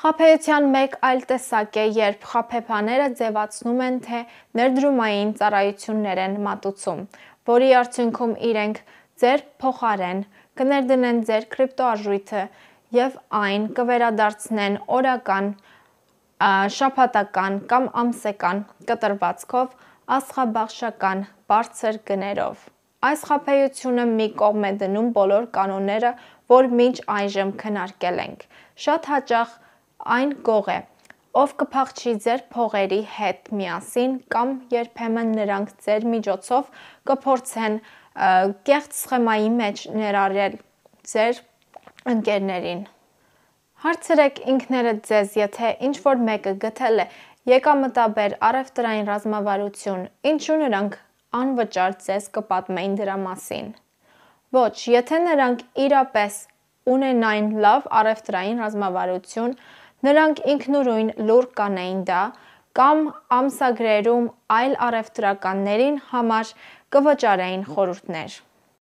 Խափեության մեկ այլ տեսակ է, երբ խափեփաները ձևացնում են, թե ներդրումային ծառայություններ են մատուցում, որի արդյունքում իրենք ձեր փոխարեն կներդնեն ձեր կրիպտոարժույթը եւ այն կվերադարձնեն օրական, շաբաթական կամ ամսական կտրվածքով աստղաբաշխական բարձր գներով։ Այս խափեությունը մի կողմ է դնում բոլոր կանոնները, որ մինչ այժմ քննարկել ենք։ Շատ հաճախ այն կող է, ով կփախչի ձեր փողերի հետ միասին կամ երբեմն նրանք ձեր միջոցով կփորձեն կեղծ սխեմայի մեջ ներառել ձեր ընկերներին։ Հարցրեք ինքներդ ձեզ, եթե ինչ որ մեկը գտել է եկամտաբեր առևտրային ռազմավարություն, ինչու նրանք անվճար ձեզ կպատմեին դրա մասին։ Ոչ, եթե նրանք իրապես ունենային լավ առևտրային ռազմավարություն, Նրանք ինքնուրույն լուրկ կանեին դա կամ ամսագրերում այլ առևտրականներին համար կվճարեին խորհուրդներ։